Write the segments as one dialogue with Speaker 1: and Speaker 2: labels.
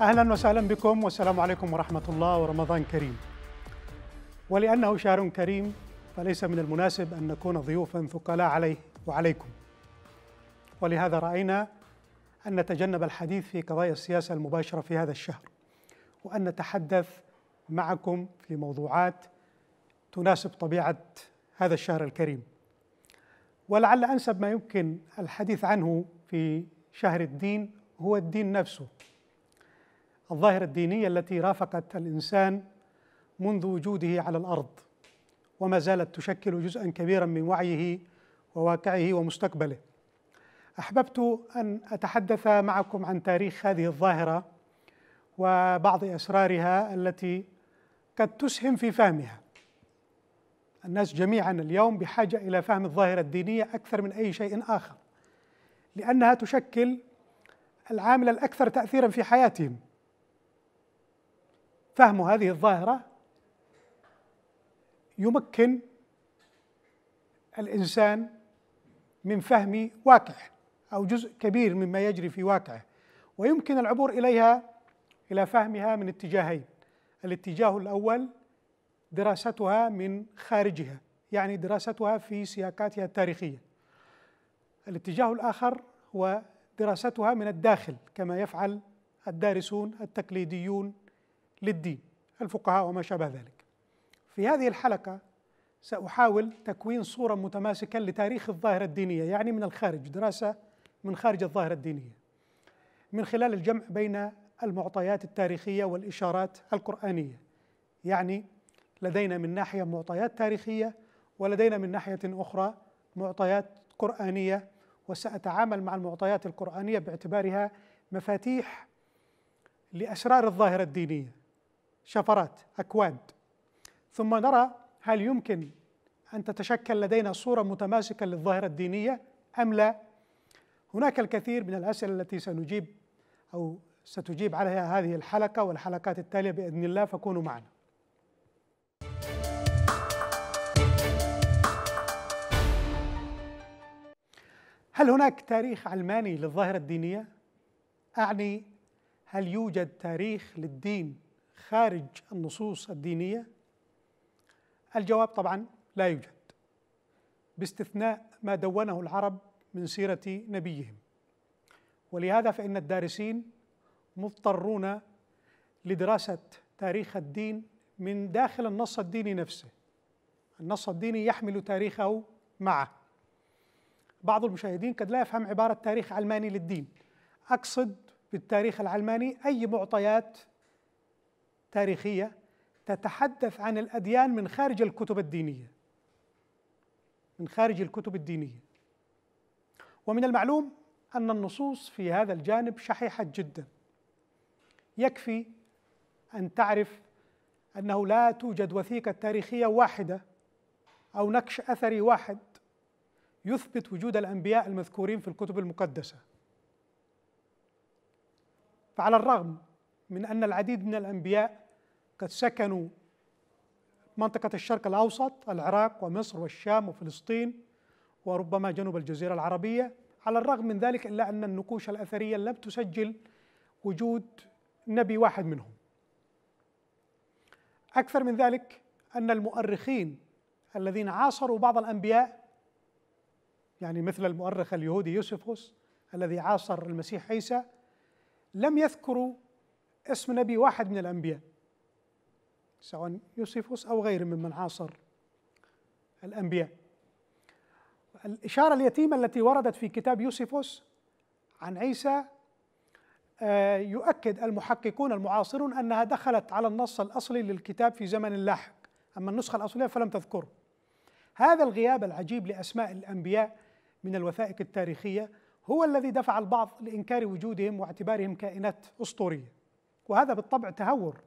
Speaker 1: أهلا وسهلا بكم والسلام عليكم ورحمة الله ورمضان كريم ولأنه شهر كريم فليس من المناسب أن نكون ضيوفا ثقلاء عليه وعليكم ولهذا رأينا أن نتجنب الحديث في قضايا السياسة المباشرة في هذا الشهر وأن نتحدث معكم في موضوعات تناسب طبيعة هذا الشهر الكريم ولعل أنسب ما يمكن الحديث عنه في شهر الدين هو الدين نفسه الظاهرة الدينية التي رافقت الإنسان منذ وجوده على الأرض وما زالت تشكل جزءا كبيرا من وعيه وواقعه ومستقبله احببت ان اتحدث معكم عن تاريخ هذه الظاهره وبعض اسرارها التي قد تسهم في فهمها الناس جميعا اليوم بحاجه الى فهم الظاهره الدينيه اكثر من اي شيء اخر لانها تشكل العامل الاكثر تاثيرا في حياتهم فهم هذه الظاهرة يمكن الإنسان من فهم واقعه أو جزء كبير مما يجري في واقعه ويمكن العبور إليها إلى فهمها من اتجاهين الاتجاه الأول دراستها من خارجها يعني دراستها في سياقاتها التاريخية الاتجاه الآخر هو دراستها من الداخل كما يفعل الدارسون التقليديون للدين الفقهاء وما شابه ذلك في هذه الحلقه ساحاول تكوين صوره متماسكه لتاريخ الظاهره الدينيه يعني من الخارج دراسه من خارج الظاهره الدينيه من خلال الجمع بين المعطيات التاريخيه والاشارات القرانيه يعني لدينا من ناحيه معطيات تاريخيه ولدينا من ناحيه اخرى معطيات قرانيه وساتعامل مع المعطيات القرانيه باعتبارها مفاتيح لاسرار الظاهره الدينيه شفرات أكواد ثم نرى هل يمكن أن تتشكل لدينا صورة متماسكة للظاهرة الدينية أم لا هناك الكثير من الأسئلة التي سنجيب أو ستجيب عليها هذه الحلقة والحلقات التالية بإذن الله فكونوا معنا هل هناك تاريخ علماني للظاهرة الدينية؟ أعني هل يوجد تاريخ للدين خارج النصوص الدينيه الجواب طبعا لا يوجد باستثناء ما دونه العرب من سيره نبيهم ولهذا فان الدارسين مضطرون لدراسه تاريخ الدين من داخل النص الديني نفسه النص الديني يحمل تاريخه معه بعض المشاهدين قد لا يفهم عباره تاريخ علماني للدين اقصد بالتاريخ العلماني اي معطيات تاريخية تتحدث عن الأديان من خارج الكتب الدينية من خارج الكتب الدينية ومن المعلوم أن النصوص في هذا الجانب شحيحة جدا يكفي أن تعرف أنه لا توجد وثيقة تاريخية واحدة أو نكش أثري واحد يثبت وجود الأنبياء المذكورين في الكتب المقدسة فعلى الرغم من أن العديد من الأنبياء قد سكنوا منطقة الشرق الأوسط العراق ومصر والشام وفلسطين وربما جنوب الجزيرة العربية على الرغم من ذلك إلا أن النقوش الأثرية لم تسجل وجود نبي واحد منهم أكثر من ذلك أن المؤرخين الذين عاصروا بعض الأنبياء يعني مثل المؤرخ اليهودي يوسفوس الذي عاصر المسيح عيسى لم يذكروا اسم نبي واحد من الأنبياء سواء يوسيفوس أو غيره ممن عاصر الأنبياء الإشارة اليتيمة التي وردت في كتاب يوسيفوس عن عيسى آه، يؤكد المحققون المعاصرون أنها دخلت على النص الأصلي للكتاب في زمن لاحق أما النسخة الأصلية فلم تذكره هذا الغياب العجيب لأسماء الأنبياء من الوثائق التاريخية هو الذي دفع البعض لإنكار وجودهم واعتبارهم كائنات أسطورية وهذا بالطبع تهور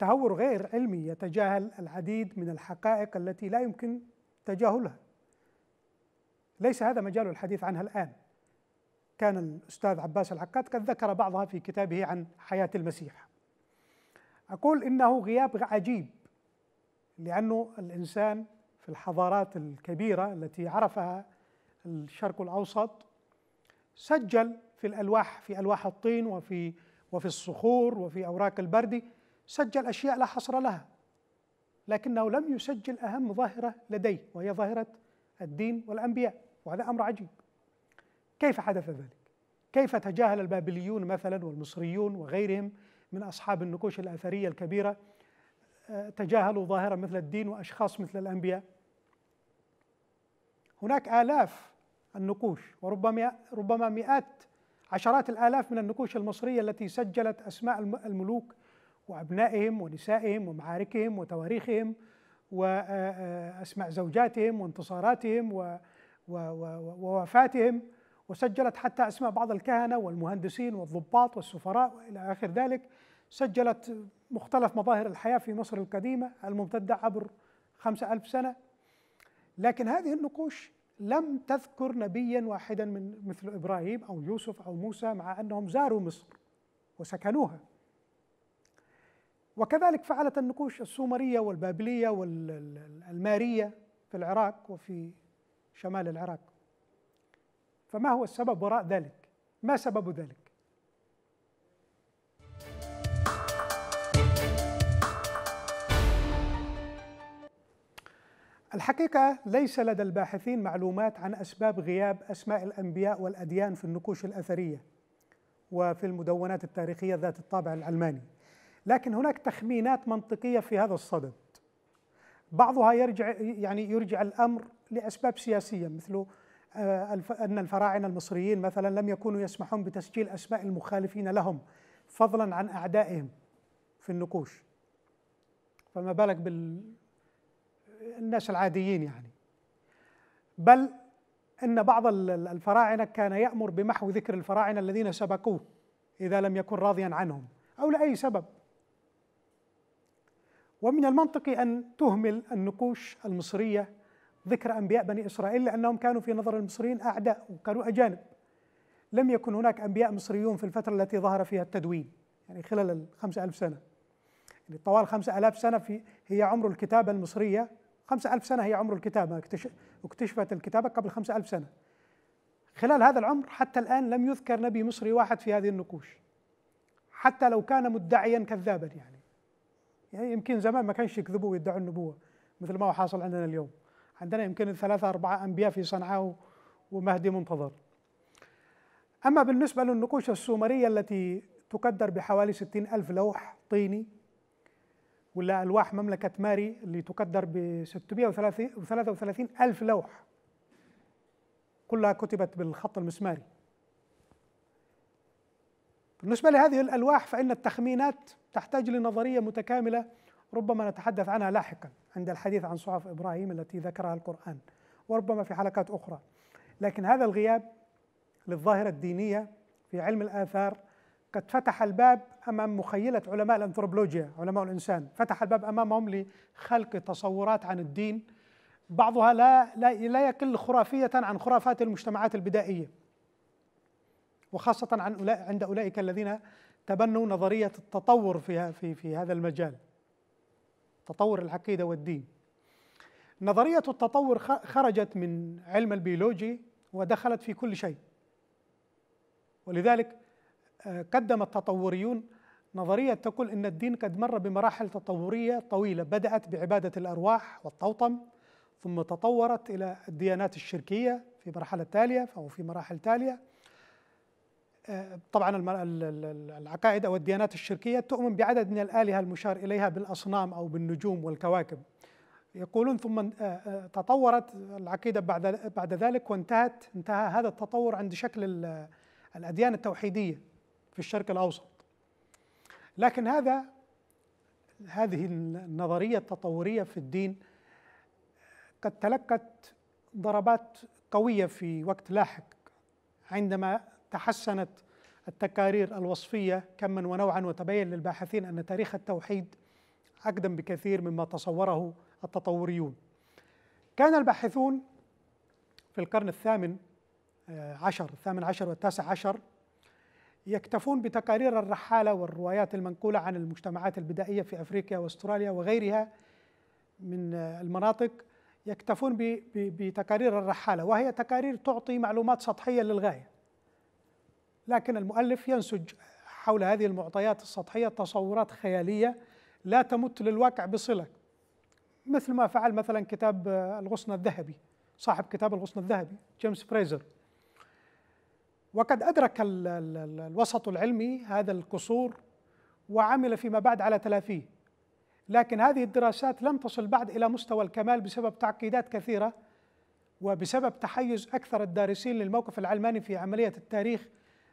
Speaker 1: تهور غير علمي يتجاهل العديد من الحقائق التي لا يمكن تجاهلها ليس هذا مجال الحديث عنها الآن كان الأستاذ عباس العقاد قد ذكر بعضها في كتابه عن حياة المسيح أقول إنه غياب عجيب لأنه الإنسان في الحضارات الكبيرة التي عرفها الشرق الأوسط سجل في الألواح في ألواح الطين وفي وفي الصخور وفي أوراق البردي سجل أشياء لا حصر لها لكنه لم يسجل أهم ظاهرة لديه وهي ظاهرة الدين والأنبياء وهذا أمر عجيب كيف حدث ذلك؟ كيف تجاهل البابليون مثلا والمصريون وغيرهم من أصحاب النقوش الأثرية الكبيرة آه، تجاهلوا ظاهرة مثل الدين وأشخاص مثل الأنبياء هناك آلاف النقوش وربما ربما مئات عشرات الآلاف من النقوش المصرية التي سجلت أسماء الملوك وأبنائهم ونسائهم ومعاركهم وتواريخهم وأسماء زوجاتهم وانتصاراتهم ووفاتهم وسجلت حتى أسماء بعض الكهنة والمهندسين والضباط والسفراء وإلى آخر ذلك سجلت مختلف مظاهر الحياة في مصر القديمة الممتدة عبر خمسة ألف سنة لكن هذه النقوش لم تذكر نبيا واحدا من مثل إبراهيم أو يوسف أو موسى مع أنهم زاروا مصر وسكنوها وكذلك فعلت النقوش السومرية والبابلية والألمارية في العراق وفي شمال العراق فما هو السبب وراء ذلك؟ ما سبب ذلك؟ الحقيقة ليس لدى الباحثين معلومات عن أسباب غياب أسماء الأنبياء والأديان في النقوش الأثرية وفي المدونات التاريخية ذات الطابع العلماني لكن هناك تخمينات منطقية في هذا الصدد بعضها يرجع يعني يرجع الأمر لأسباب سياسية مثل آه، أن الفراعنة المصريين مثلا لم يكونوا يسمحون بتسجيل أسماء المخالفين لهم فضلا عن أعدائهم في النقوش فما بالك بالناس العاديين يعني بل ان بعض الفراعنه كان يامر بمحو ذكر الفراعنه الذين سبقوه اذا لم يكن راضيا عنهم او لاي سبب ومن المنطقي أن تهمل النقوش المصرية ذكر أنبياء بني إسرائيل لأنهم كانوا في نظر المصريين أعداء وكانوا أجانب لم يكن هناك أنبياء مصريون في الفترة التي ظهر فيها التدوين يعني خلال الخمسة ألف سنة يعني طوال خمسة ألاف سنة في هي عمر الكتابة المصرية خمسة ألف سنة هي عمر الكتابة اكتشفت الكتابة قبل خمسة ألف سنة خلال هذا العمر حتى الآن لم يذكر نبي مصري واحد في هذه النقوش حتى لو كان مدعيا كذابا يعني يعني يمكن زمان ما كانش يكذبوا ويدعوا النبوه مثل ما هو حاصل عندنا اليوم عندنا يمكن ثلاثة أربعة أنبياء في صنعاء ومهدي منتظر أما بالنسبة للنقوش السومرية التي تقدر بحوالي ستين ألف لوح طيني ولا ألواح مملكة ماري اللي تقدر ب 633 ألف لوح كلها كتبت بالخط المسماري بالنسبة لهذه الألواح فإن التخمينات تحتاج لنظرية متكاملة ربما نتحدث عنها لاحقا عند الحديث عن صحف إبراهيم التي ذكرها القرآن وربما في حلقات أخرى لكن هذا الغياب للظاهرة الدينية في علم الآثار قد فتح الباب أمام مخيلة علماء الأنثروبولوجيا علماء الإنسان فتح الباب أمامهم لخلق تصورات عن الدين بعضها لا, لا, لا يقل خرافية عن خرافات المجتمعات البدائية وخاصة عن أولئك عند أولئك الذين تبنوا نظرية التطور في, في, في هذا المجال تطور العقيدة والدين نظرية التطور خرجت من علم البيولوجي ودخلت في كل شيء ولذلك آه، قدم التطوريون نظرية تقول أن الدين قد مر بمراحل تطورية طويلة بدأت بعبادة الأرواح والطوطم ثم تطورت إلى الديانات الشركية في مرحلة تالية أو في مراحل تالية طبعا العقائد او الديانات الشركيه تؤمن بعدد من الالهه المشار اليها بالاصنام او بالنجوم والكواكب. يقولون ثم آه، آه، تطورت العقيده بعد بعد ذلك وانتهت انتهى هذا التطور عند شكل الاديان التوحيديه في الشرق الاوسط. لكن هذا هذه النظريه التطوريه في الدين قد تلقت ضربات قويه في وقت لاحق عندما تحسنت التقارير الوصفية كما ونوعا وتبين للباحثين أن تاريخ التوحيد أقدم بكثير مما تصوره التطوريون كان الباحثون في القرن الثامن عشر الثامن عشر والتاسع عشر يكتفون بتقارير الرحالة والروايات المنقولة عن المجتمعات البدائية في أفريقيا وأستراليا وغيرها من المناطق يكتفون بتقارير الرحالة وهي تقارير تعطي معلومات سطحية للغاية لكن المؤلف ينسج حول هذه المعطيات السطحية تصورات خيالية لا تمت للواقع بصلة مثل ما فعل مثلا كتاب الغصن الذهبي صاحب كتاب الغصن الذهبي جيمس فريزر وقد أدرك الوسط العلمي هذا القصور وعمل فيما بعد على تلافيه لكن هذه الدراسات لم تصل بعد إلى مستوى الكمال بسبب تعقيدات كثيرة وبسبب تحيز أكثر الدارسين للموقف العلماني في عملية التاريخ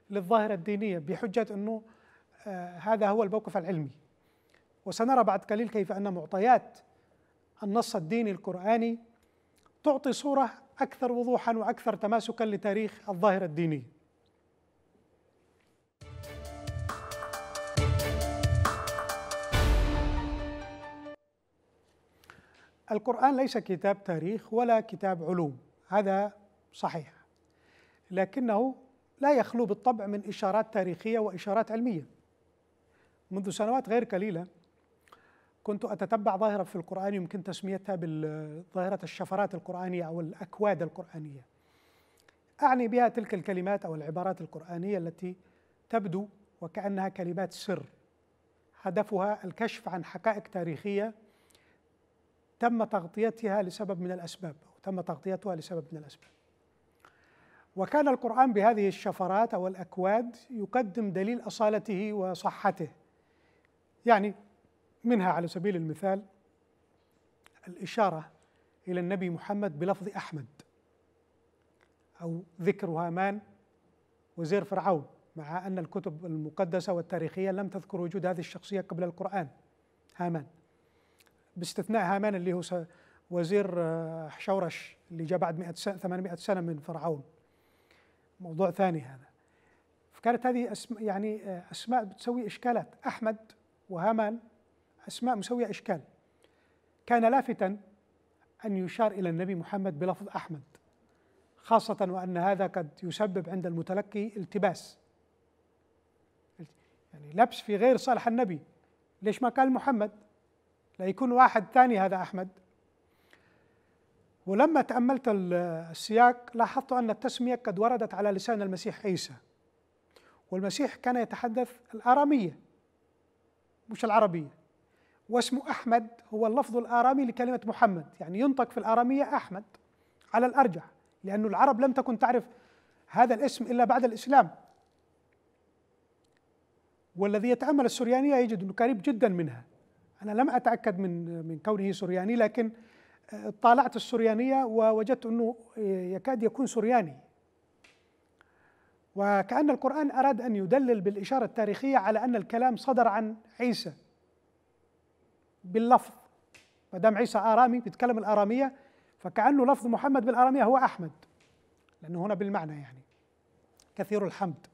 Speaker 1: للظاهرة الدينية بحجة أنه آه، هذا هو الموقف العلمي وسنرى بعد قليل كيف أن معطيات النص الديني القرآني تعطي صورة أكثر وضوحا وأكثر تماسكا لتاريخ الظاهرة الدينية القرآن ليس كتاب تاريخ ولا كتاب علوم هذا صحيح لكنه لا يخلو بالطبع من إشارات تاريخية وإشارات علمية منذ سنوات غير قليلة كنت أتتبع ظاهرة في القرآن يمكن تسميتها بالظاهرة الشفرات القرآنية أو الأكواد القرآنية أعني بها تلك الكلمات أو العبارات القرآنية التي تبدو وكأنها كلمات سر هدفها الكشف عن حقائق تاريخية تم تغطيتها لسبب من الأسباب أو تم تغطيتها لسبب من الأسباب وكان القرآن بهذه الشفرات أو الأكواد يقدم دليل أصالته وصحته يعني منها على سبيل المثال الإشارة إلى النبي محمد بلفظ أحمد أو ذكر هامان وزير فرعون مع أن الكتب المقدسة والتاريخية لم تذكر وجود هذه الشخصية قبل القرآن هامان باستثناء هامان اللي هو وزير آه، حشورش اللي جاء بعد 800 سنة من فرعون موضوع ثاني هذا فكانت هذه أسماء يعني آه، أسماء بتسوي إشكالات أحمد وهامان أسماء مسوية إشكال كان لافتا أن يشار إلى النبي محمد بلفظ أحمد خاصة وأن هذا قد يسبب عند المتلقي التباس يعني لبس في غير صالح النبي ليش ما قال محمد لا يكون واحد ثاني هذا أحمد ولما تأملت السياق لاحظت أن التسمية قد وردت على لسان المسيح عيسى والمسيح كان يتحدث الآرامية مش العربية واسمه أحمد هو اللفظ الآرامي لكلمة محمد يعني ينطق في الآرامية أحمد على الأرجح لأن العرب لم تكن تعرف هذا الاسم إلا بعد الإسلام والذي يتأمل السريانية يجد أنه قريب جدا منها أنا لم أتأكد من من كونه سرياني لكن طالعت السريانية ووجدت أنه يكاد يكون سرياني وكأن القرآن أراد أن يدلل بالإشارة التاريخية على أن الكلام صدر عن عيسى باللفظ ما دام عيسى آرامي بيتكلم الآرامية فكأنه لفظ محمد بالآرامية هو أحمد لأنه هنا بالمعنى يعني كثير الحمد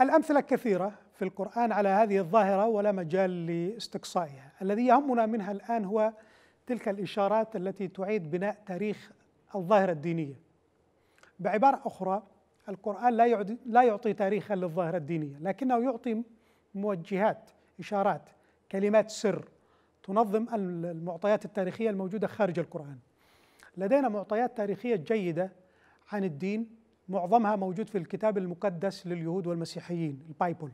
Speaker 1: الأمثلة كثيرة في القرآن على هذه الظاهرة ولا مجال لاستقصائها الذي يهمنا منها الآن هو تلك الإشارات التي تعيد بناء تاريخ الظاهرة الدينية بعبارة أخرى القرآن لا لا يعطي تاريخا للظاهرة الدينية لكنه يعطي موجهات إشارات كلمات سر تنظم المعطيات التاريخية الموجودة خارج القرآن لدينا معطيات تاريخية جيدة عن الدين معظمها موجود في الكتاب المقدس لليهود والمسيحيين البايبل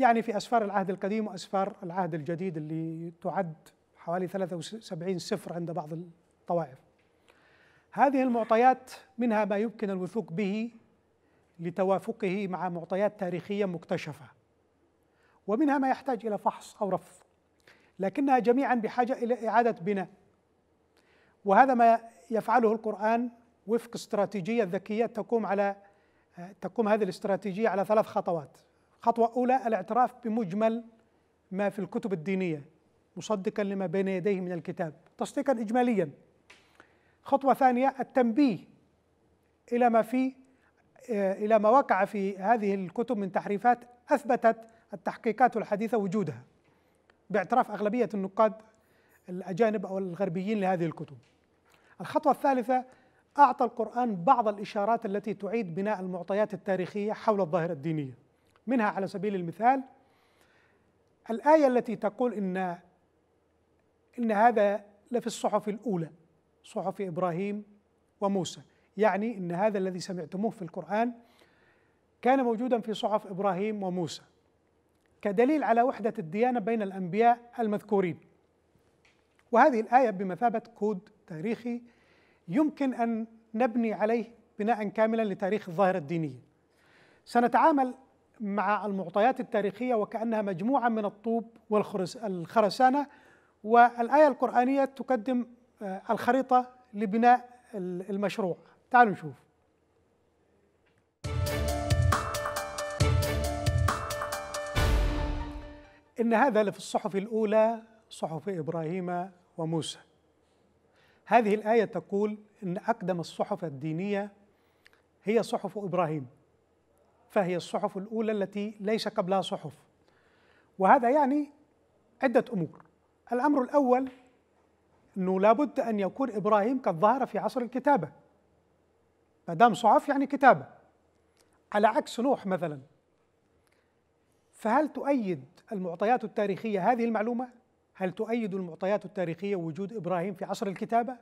Speaker 1: يعني في أسفار العهد القديم وأسفار العهد الجديد اللي تعد حوالي 73 سفر عند بعض الطوائف هذه المعطيات منها ما يمكن الوثوق به لتوافقه مع معطيات تاريخية مكتشفة ومنها ما يحتاج إلى فحص أو رفض لكنها جميعا بحاجة إلى إعادة بناء وهذا ما يفعله القرآن وفق استراتيجية ذكية تقوم على تقوم هذه الاستراتيجية على ثلاث خطوات خطوة أولى الاعتراف بمجمل ما في الكتب الدينية مصدقا لما بين يديه من الكتاب تصديقا إجماليا خطوة ثانية التنبيه إلى ما في آه، إلى ما وقع في هذه الكتب من تحريفات أثبتت التحقيقات الحديثة وجودها باعتراف أغلبية النقاد الأجانب أو الغربيين لهذه الكتب الخطوة الثالثة أعطى القرآن بعض الإشارات التي تعيد بناء المعطيات التاريخية حول الظاهرة الدينية منها على سبيل المثال الآية التي تقول إن إن هذا لفي الصحف الأولى صحف إبراهيم وموسى يعني إن هذا الذي سمعتموه في القرآن كان موجودا في صحف إبراهيم وموسى كدليل على وحدة الديانة بين الأنبياء المذكورين وهذه الآية بمثابة كود تاريخي يمكن أن نبني عليه بناء كاملا لتاريخ الظاهرة الدينية سنتعامل مع المعطيات التاريخية وكأنها مجموعة من الطوب والخرسانة والآية القرآنية تقدم آه، الخريطة لبناء المشروع تعالوا نشوف إن هذا لفي الصحف الأولى صحف إبراهيم وموسى هذه الآية تقول إن أقدم الصحف الدينية هي صحف إبراهيم فهي الصحف الأولى التي ليس قبلها صحف وهذا يعني عدة أمور الأمر الأول أنه لابد أن يكون إبراهيم قد ظهر في عصر الكتابة ما دام صحف يعني كتابة على عكس نوح مثلا فهل تؤيد المعطيات التاريخية هذه المعلومة؟ هل تؤيد المعطيات التاريخية وجود إبراهيم في عصر الكتابة؟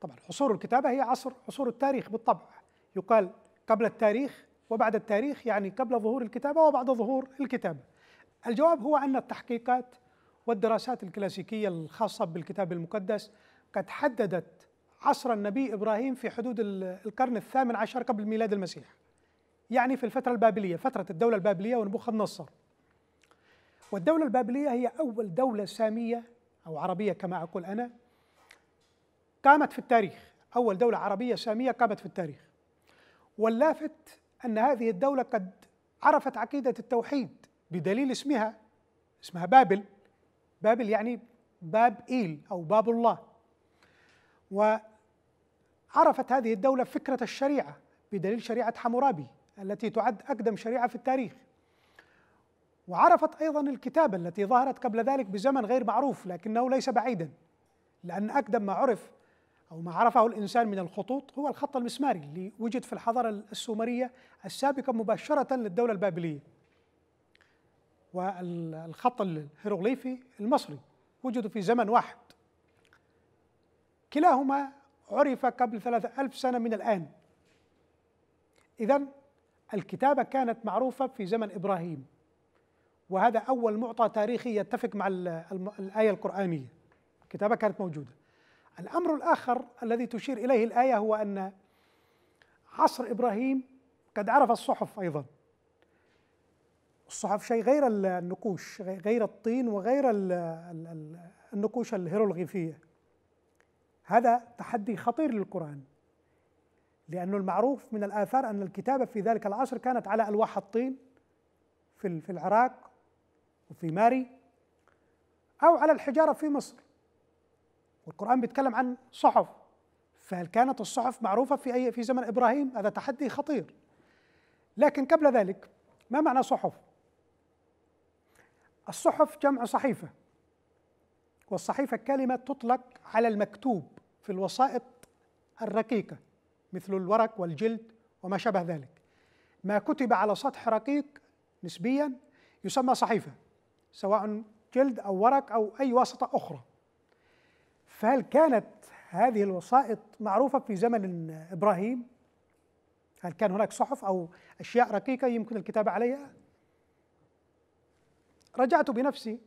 Speaker 1: طبعا عصور الكتابة هي عصر عصور التاريخ بالطبع يقال قبل التاريخ وبعد التاريخ يعني قبل ظهور الكتابة وبعد ظهور الكتابة الجواب هو أن التحقيقات والدراسات الكلاسيكية الخاصة بالكتاب المقدس قد حددت عصر النبي إبراهيم في حدود القرن الثامن عشر قبل ميلاد المسيح يعني في الفترة البابلية فترة الدولة البابلية ونبوخذ نصر والدولة البابلية هي أول دولة سامية أو عربية كما أقول أنا قامت في التاريخ أول دولة عربية سامية قامت في التاريخ واللافت أن هذه الدولة قد عرفت عقيدة التوحيد بدليل اسمها اسمها بابل بابل يعني باب إيل أو باب الله وعرفت هذه الدولة فكرة الشريعة بدليل شريعة حمورابي التي تعد أقدم شريعة في التاريخ وعرفت أيضا الكتابة التي ظهرت قبل ذلك بزمن غير معروف لكنه ليس بعيدا لأن أقدم ما عرف أو ما عرفه الإنسان من الخطوط هو الخط المسماري اللي وجد في الحضارة السومرية السابقة مباشرة للدولة البابلية والخط الهيروغليفي المصري وجدوا في زمن واحد كلاهما عرف قبل ثلاثة ألف سنة من الآن إذا الكتابة كانت معروفة في زمن إبراهيم وهذا أول معطى تاريخي يتفق مع الآية القرآنية الكتابة كانت موجودة الامر الاخر الذي تشير اليه الايه هو ان عصر ابراهيم قد عرف الصحف ايضا الصحف شيء غير النقوش غير الطين وغير النقوش الهيروغليفيه هذا تحدي خطير للقران لأنه المعروف من الآثار أن الكتابة في ذلك العصر كانت على ألواح الطين في في العراق وفي ماري أو على الحجارة في مصر والقرآن بيتكلم عن صحف فهل كانت الصحف معروفة في أي في زمن إبراهيم؟ هذا تحدي خطير لكن قبل ذلك ما معنى صحف؟ الصحف جمع صحيفة والصحيفة كلمة تطلق على المكتوب في الوسائط الرقيقة مثل الورق والجلد وما شابه ذلك ما كتب على سطح رقيق نسبيا يسمى صحيفة سواء جلد أو ورق أو أي واسطة أخرى فهل كانت هذه الوسائط معروفة في زمن إبراهيم؟ هل كان هناك صحف أو أشياء رقيقة يمكن الكتابة عليها؟ رجعت بنفسي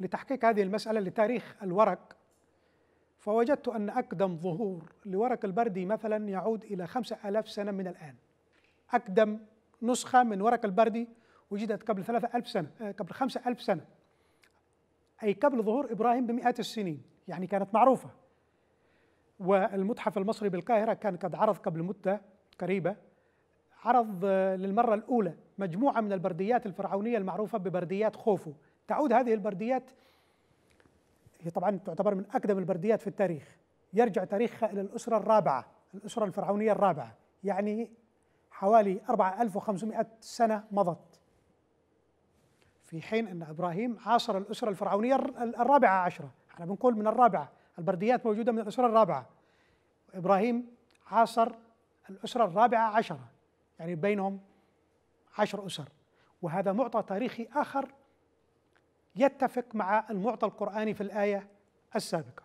Speaker 1: لتحقيق هذه المسألة لتاريخ الورق فوجدت أن أقدم ظهور لورق البردي مثلا يعود إلى خمسة آلاف سنة من الآن أقدم نسخة من ورق البردي وجدت قبل ثلاثة ألف سنة قبل خمسة ألف سنة أي قبل ظهور إبراهيم بمئات السنين يعني كانت معروفة والمتحف المصري بالقاهرة كان قد عرض قبل مدة قريبة عرض آه، للمرة الأولى مجموعة من البرديات الفرعونية المعروفة ببرديات خوفو تعود هذه البرديات هي طبعا تعتبر من أقدم البرديات في التاريخ يرجع تاريخها إلى الأسرة الرابعة الأسرة الفرعونية الرابعة يعني حوالي 4500 سنة مضت في حين أن إبراهيم عاصر الأسرة الفرعونية الرابعة عشرة احنا بنقول من الرابعه البرديات موجوده من الاسره الرابعه ابراهيم عاصر الاسره الرابعه عشره يعني بينهم عشر اسر وهذا معطى تاريخي اخر يتفق مع المعطى القراني في الايه السابقه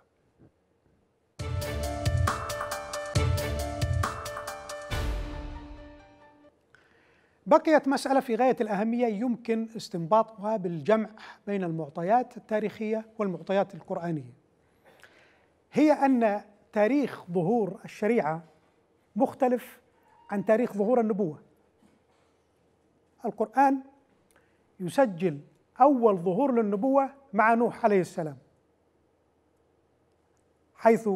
Speaker 1: بقيت مسألة في غاية الأهمية يمكن استنباطها بالجمع بين المعطيات التاريخية والمعطيات القرآنية. هي أن تاريخ ظهور الشريعة مختلف عن تاريخ ظهور النبوة. القرآن يسجل أول ظهور للنبوة مع نوح عليه السلام. حيث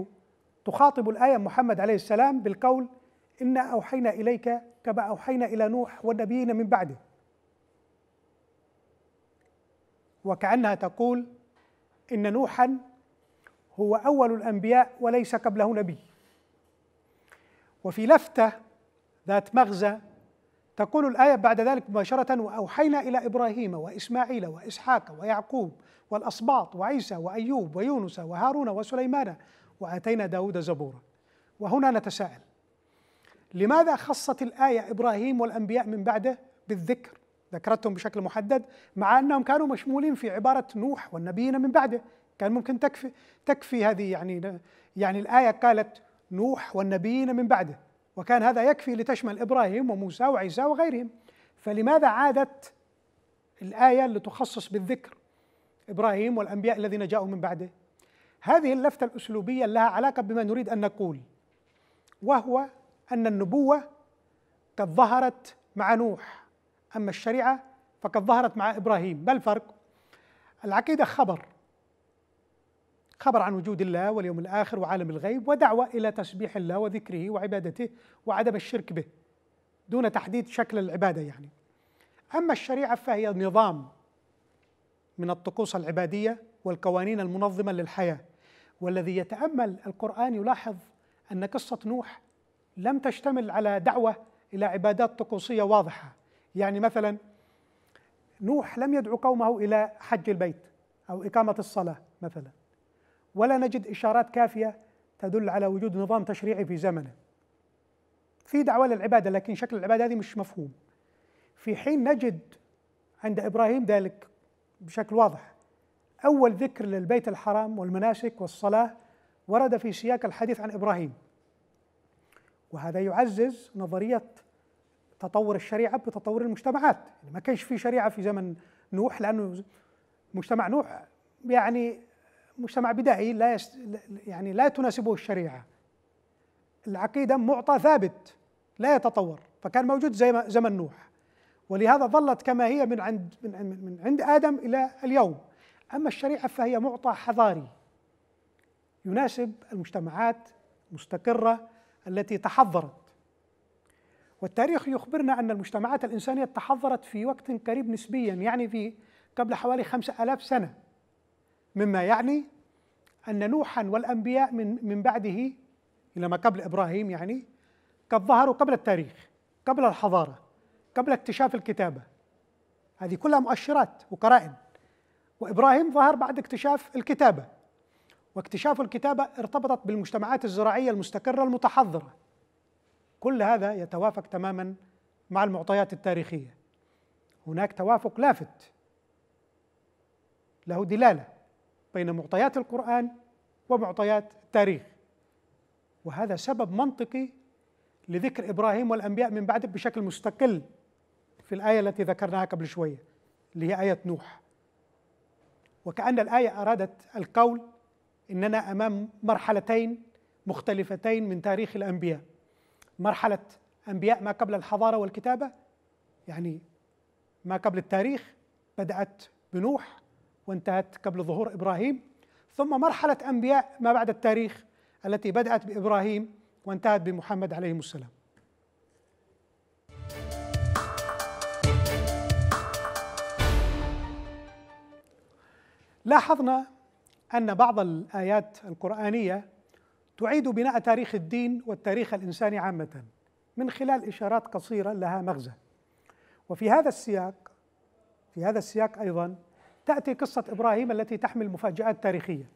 Speaker 1: تخاطب الآية محمد عليه السلام بالقول إنا أوحينا إليك كما أوحينا إلى نوح والنبيين من بعده وكأنها تقول إن نوحا هو أول الأنبياء وليس قبله نبي وفي لفتة ذات مغزى تقول الآية بعد ذلك مباشرة وأوحينا إلى إبراهيم وإسماعيل وإسحاق ويعقوب والأسباط وعيسى وأيوب ويونس وهارون وسليمان وآتينا داود زبورا وهنا نتساءل لماذا خصت الآية إبراهيم والأنبياء من بعده بالذكر ذكرتهم بشكل محدد مع أنهم كانوا مشمولين في عبارة نوح والنبيين من بعده كان ممكن تكفي تكفي هذه يعني يعني الآية قالت نوح والنبيين من بعده وكان هذا يكفي لتشمل إبراهيم وموسى وعيسى وغيرهم فلماذا عادت الآية اللي تخصص بالذكر إبراهيم والأنبياء الذين جاءوا من بعده هذه اللفتة الأسلوبية لها علاقة بما نريد أن نقول وهو أن النبوة قد ظهرت مع نوح أما الشريعة فقد ظهرت مع إبراهيم ما الفرق؟ العقيدة خبر خبر عن وجود الله واليوم الآخر وعالم الغيب ودعوة إلى تسبيح الله وذكره وعبادته وعدم الشرك به دون تحديد شكل العبادة يعني أما الشريعة فهي نظام من الطقوس العبادية والقوانين المنظمة للحياة والذي يتأمل القرآن يلاحظ أن قصة نوح لم تشتمل على دعوة إلى عبادات طقوسية واضحة يعني مثلا نوح لم يدعو قومه إلى حج البيت أو إقامة الصلاة مثلا ولا نجد إشارات كافية تدل على وجود نظام تشريعي في زمنه في دعوة للعبادة لكن شكل العبادة هذه مش مفهوم في حين نجد عند إبراهيم ذلك بشكل واضح أول ذكر للبيت الحرام والمناسك والصلاة ورد في سياق الحديث عن إبراهيم وهذا يعزز نظريه تطور الشريعه بتطور المجتمعات يعني ما كانش في شريعه في زمن نوح لانه مجتمع نوح يعني مجتمع بدائي لا يست... يعني لا تناسبه الشريعه العقيده معطى ثابت لا يتطور فكان موجود زي زمن نوح ولهذا ظلت كما هي من عند من, من عند ادم الى اليوم اما الشريعه فهي معطى حضاري يناسب المجتمعات مستقره التي تحضرت والتاريخ يخبرنا أن المجتمعات الإنسانية تحضرت في وقت قريب نسبيا يعني في قبل حوالي خمسة ألاف سنة مما يعني أن نوحا والأنبياء من, من بعده إلى ما قبل إبراهيم يعني قد ظهروا قبل التاريخ قبل الحضارة قبل اكتشاف الكتابة هذه كلها مؤشرات وقرائن وإبراهيم ظهر بعد اكتشاف الكتابة واكتشاف الكتابة ارتبطت بالمجتمعات الزراعية المستقرة المتحضرة كل هذا يتوافق تماما مع المعطيات التاريخية هناك توافق لافت له دلالة بين معطيات القرآن ومعطيات التاريخ وهذا سبب منطقي لذكر إبراهيم والأنبياء من بعده بشكل مستقل في الآية التي ذكرناها قبل شوية اللي هي آية نوح وكأن الآية أرادت القول اننا امام مرحلتين مختلفتين من تاريخ الانبياء مرحله انبياء ما قبل الحضاره والكتابه يعني ما قبل التاريخ بدات بنوح وانتهت قبل ظهور ابراهيم ثم مرحله انبياء ما بعد التاريخ التي بدات بابراهيم وانتهت بمحمد عليه السلام لاحظنا ان بعض الايات القرانيه تعيد بناء تاريخ الدين والتاريخ الانساني عامه من خلال اشارات قصيره لها مغزى وفي هذا السياق في هذا السياق ايضا تاتي قصه ابراهيم التي تحمل مفاجات تاريخيه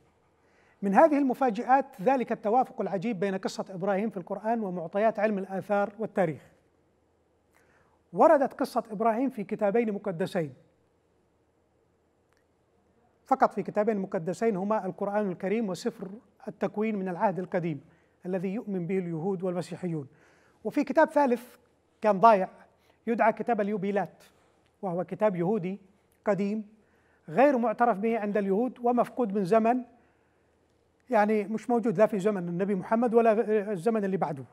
Speaker 1: من هذه المفاجات ذلك التوافق العجيب بين قصه ابراهيم في القران ومعطيات علم الاثار والتاريخ وردت قصه ابراهيم في كتابين مقدسين فقط في كتابين مقدسين هما القرآن الكريم وسفر التكوين من العهد القديم الذي يؤمن به اليهود والمسيحيون وفي كتاب ثالث كان ضايع يدعى كتاب اليوبيلات وهو كتاب يهودي قديم غير معترف به عند اليهود ومفقود من زمن يعني مش موجود لا في زمن النبي محمد ولا الزمن اللي بعده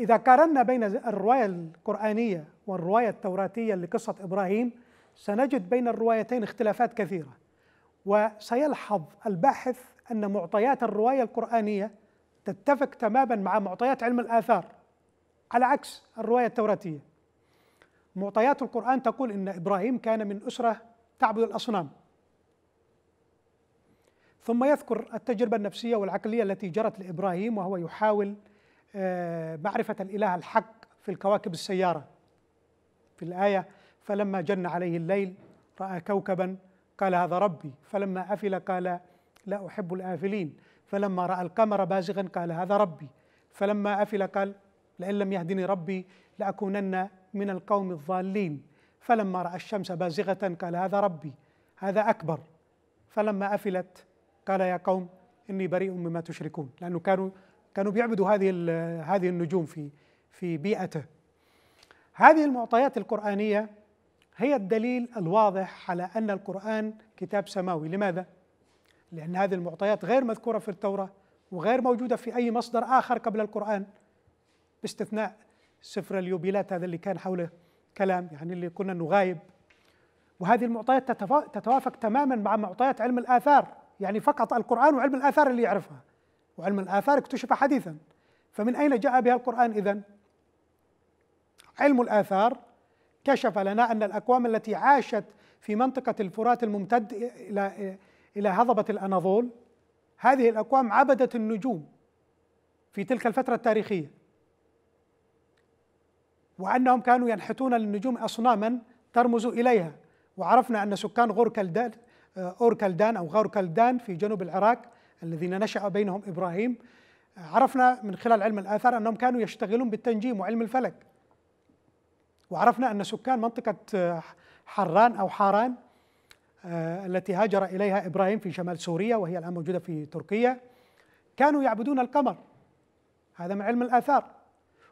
Speaker 1: إذا قارنا بين الرواية القرآنية والرواية التوراتية لقصة إبراهيم سنجد بين الروايتين اختلافات كثيرة وسيلحظ الباحث أن معطيات الرواية القرآنية تتفق تماما مع معطيات علم الآثار على عكس الرواية التوراتية معطيات القرآن تقول إن إبراهيم كان من أسرة تعبد الأصنام ثم يذكر التجربة النفسية والعقلية التي جرت لإبراهيم وهو يحاول آه، معرفة الإله الحق في الكواكب السيارة في الآية فلما جن عليه الليل رأى كوكبا قال هذا ربي فلما أفل قال لا أحب الآفلين فلما رأى القمر بازغا قال هذا ربي فلما أفل قال لئن لم يهدني ربي لأكونن من القوم الضالين فلما رأى الشمس بازغة قال هذا ربي هذا أكبر فلما أفلت قال يا قوم إني بريء مما تشركون لأنه كانوا كانوا بيعبدوا هذه هذه النجوم في في بيئته هذه المعطيات القرآنية هي الدليل الواضح على أن القرآن كتاب سماوي لماذا؟ لأن هذه المعطيات غير مذكورة في التوراة وغير موجودة في أي مصدر آخر قبل القرآن باستثناء سفر اليوبيلات هذا اللي كان حوله كلام يعني اللي كنا نغايب وهذه المعطيات تتوافق تماما مع معطيات علم الآثار يعني فقط القرآن وعلم الآثار اللي يعرفها وعلم الآثار اكتشف حديثا فمن أين جاء بها القرآن إذن؟ علم الآثار كشف لنا أن الأكوام التي عاشت في منطقة الفرات الممتد إلى إلى هضبة الأناضول هذه الأكوام عبدت النجوم في تلك الفترة التاريخية وأنهم كانوا ينحتون للنجوم أصناما ترمز إليها وعرفنا أن سكان غور كلدان أور كلدان أو غور كلدان في جنوب العراق الذين نشأ بينهم إبراهيم عرفنا من خلال علم الآثار أنهم كانوا يشتغلون بالتنجيم وعلم الفلك وعرفنا أن سكان منطقة آه، حران أو حاران آه، التي هاجر إليها إبراهيم في شمال سوريا وهي الآن موجودة في تركيا كانوا يعبدون القمر هذا من علم الآثار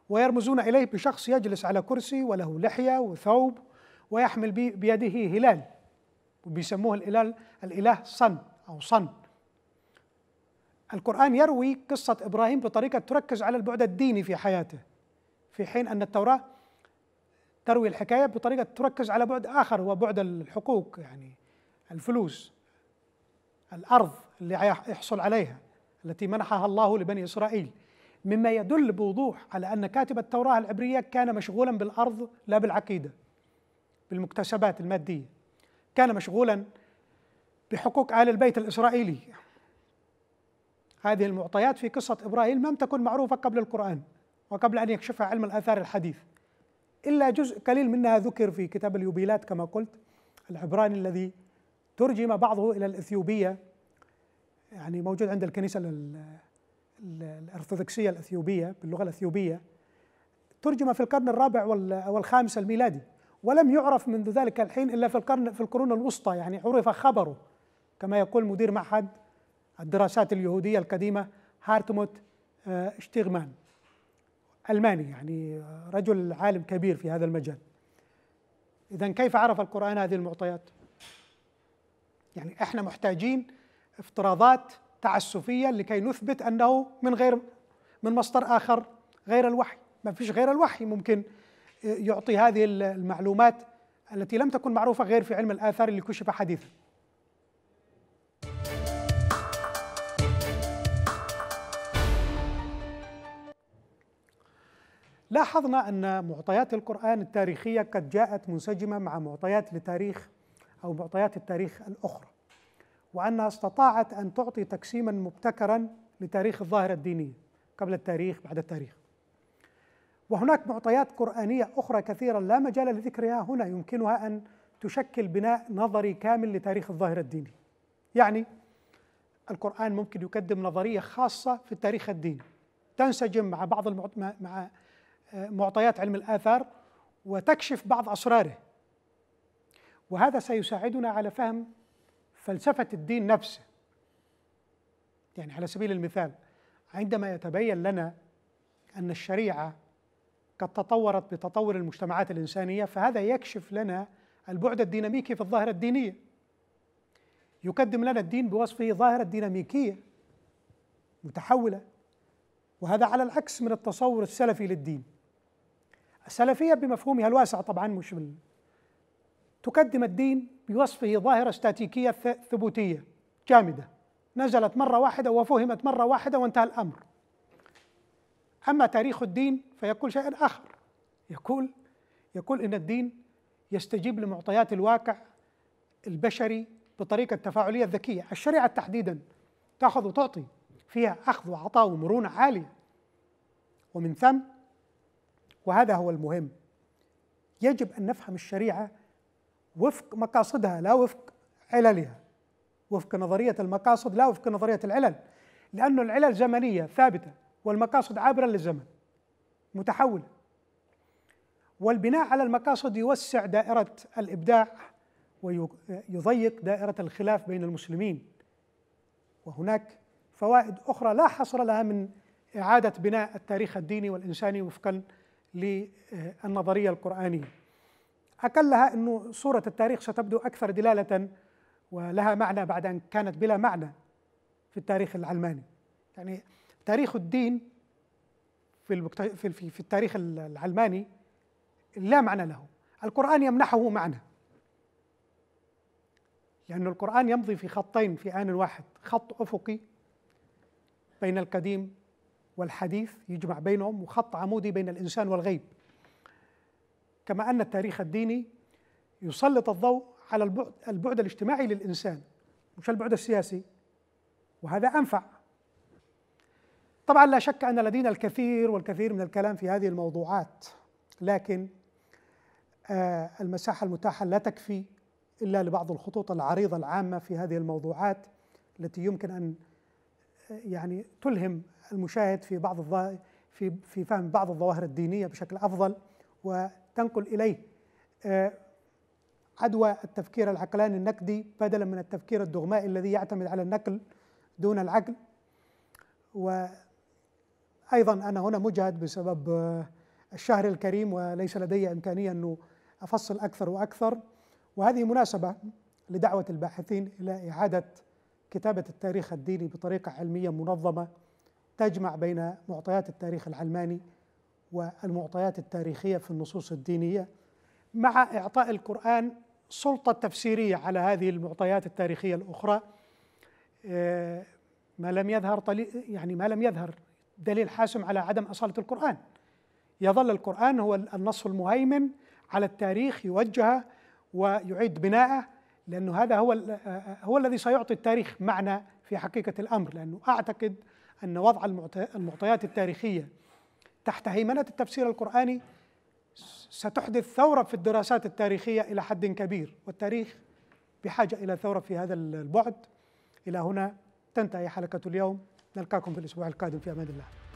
Speaker 1: ويرمزون إليه بشخص يجلس على كرسي وله لحية وثوب ويحمل بيده هلال وبيسموه الإله الإله صن أو صن القرآن يروي قصة إبراهيم بطريقة تركز على البعد الديني في حياته في حين أن التوراة تروي الحكاية بطريقة تركز على بعد آخر هو بعد الحقوق يعني الفلوس الأرض اللي يحصل عليها التي منحها الله لبني إسرائيل مما يدل بوضوح على أن كاتب التوراة العبرية كان مشغولا بالأرض لا بالعقيدة بالمكتسبات المادية كان مشغولا بحقوق آل البيت الإسرائيلي هذه المعطيات في قصة إبراهيم لم تكن معروفة قبل القرآن وقبل أن يكشفها علم الآثار الحديث إلا جزء قليل منها ذكر في كتاب اليوبيلات كما قلت العبراني الذي ترجم بعضه إلى الإثيوبية يعني موجود عند الكنيسة الأرثوذكسية الأثيوبية باللغة الأثيوبية ترجم في القرن الرابع والخامس الميلادي ولم يعرف منذ ذلك الحين إلا في القرن في القرون الوسطى يعني عرف خبره كما يقول مدير معهد الدراسات اليهودية القديمة هارتموت اشتغمان آه، ألماني يعني رجل عالم كبير في هذا المجال إذا كيف عرف القرآن هذه المعطيات؟ يعني احنا محتاجين افتراضات تعسفية لكي نثبت أنه من غير من مصدر آخر غير الوحي ما فيش غير الوحي ممكن يعطي هذه المعلومات التي لم تكن معروفة غير في علم الآثار اللي كشف حديثا لاحظنا أن معطيات القرآن التاريخية قد جاءت منسجمة مع معطيات لتاريخ أو معطيات التاريخ الأخرى وأنها استطاعت أن تعطي تقسيما مبتكرا لتاريخ الظاهرة الدينية قبل التاريخ بعد التاريخ وهناك معطيات قرآنية أخرى كثيرة لا مجال لذكرها هنا يمكنها أن تشكل بناء نظري كامل لتاريخ الظاهرة الدينية يعني القرآن ممكن يقدم نظرية خاصة في التاريخ الديني تنسجم مع بعض المعطيات مع معطيات علم الآثار وتكشف بعض أسراره وهذا سيساعدنا على فهم فلسفة الدين نفسه يعني على سبيل المثال عندما يتبين لنا أن الشريعة قد تطورت بتطور المجتمعات الإنسانية فهذا يكشف لنا البعد الديناميكي في الظاهرة الدينية يقدم لنا الدين بوصفه ظاهرة ديناميكية متحولة وهذا على العكس من التصور السلفي للدين السلفية بمفهومها الواسع طبعا مش بال... تقدم الدين بوصفه ظاهرة استاتيكية ثبوتية جامدة نزلت مرة واحدة وفهمت مرة واحدة وانتهى الأمر أما تاريخ الدين فيقول شيئا آخر يقول يقول إن الدين يستجيب لمعطيات الواقع البشري بطريقة التفاعلية الذكية الشريعة تحديدا تأخذ وتعطي فيها أخذ وعطاء ومرونة عالية ومن ثم وهذا هو المهم يجب ان نفهم الشريعه وفق مقاصدها لا وفق عللها وفق نظريه المقاصد لا وفق نظريه العلل لأن العلل زمنيه ثابته والمقاصد عابره للزمن متحوله والبناء على المقاصد يوسع دائره الابداع ويضيق دائره الخلاف بين المسلمين وهناك فوائد اخرى لا حصر لها من اعاده بناء التاريخ الديني والانساني وفقا للنظرية القرآنية أقلها أنه صورة التاريخ ستبدو أكثر دلالة ولها معنى بعد أن كانت بلا معنى في التاريخ العلماني يعني تاريخ الدين في, في, في التاريخ العلماني لا معنى له القرآن يمنحه معنى لأن القرآن يمضي في خطين في آن واحد خط أفقي بين القديم والحديث يجمع بينهم وخط عمودي بين الإنسان والغيب كما أن التاريخ الديني يسلط الضوء على البعد, البعد الاجتماعي للإنسان مش البعد السياسي وهذا أنفع طبعا لا شك أن لدينا الكثير والكثير من الكلام في هذه الموضوعات لكن آه، المساحة المتاحة لا تكفي إلا لبعض الخطوط العريضة العامة في هذه الموضوعات التي يمكن أن يعني تلهم المشاهد في بعض في في فهم بعض الظواهر الدينيه بشكل افضل وتنقل اليه آه، عدوى التفكير العقلاني النقدي بدلا من التفكير الدغمائي الذي يعتمد على النقل دون العقل وايضا انا هنا مجهد بسبب آه، الشهر الكريم وليس لدي امكانيه انه افصل اكثر واكثر وهذه مناسبه لدعوه الباحثين الى اعاده كتابة التاريخ الديني بطريقة علمية منظمة تجمع بين معطيات التاريخ العلماني والمعطيات التاريخية في النصوص الدينية مع إعطاء القرآن سلطة تفسيرية على هذه المعطيات التاريخية الأخرى آه، ما لم يظهر يعني ما لم يظهر دليل حاسم على عدم أصالة القرآن يظل القرآن هو النص المهيمن على التاريخ يوجهه ويعيد بناءه لأنه هذا هو هو الذي سيعطي التاريخ معنى في حقيقة الأمر لأنه أعتقد أن وضع المعطيات التاريخية تحت هيمنة التفسير القرآني ستحدث ثورة في الدراسات التاريخية إلى حد كبير والتاريخ بحاجة إلى ثورة في هذا البعد إلى هنا تنتهي حلقة اليوم نلقاكم في الأسبوع القادم في أمان الله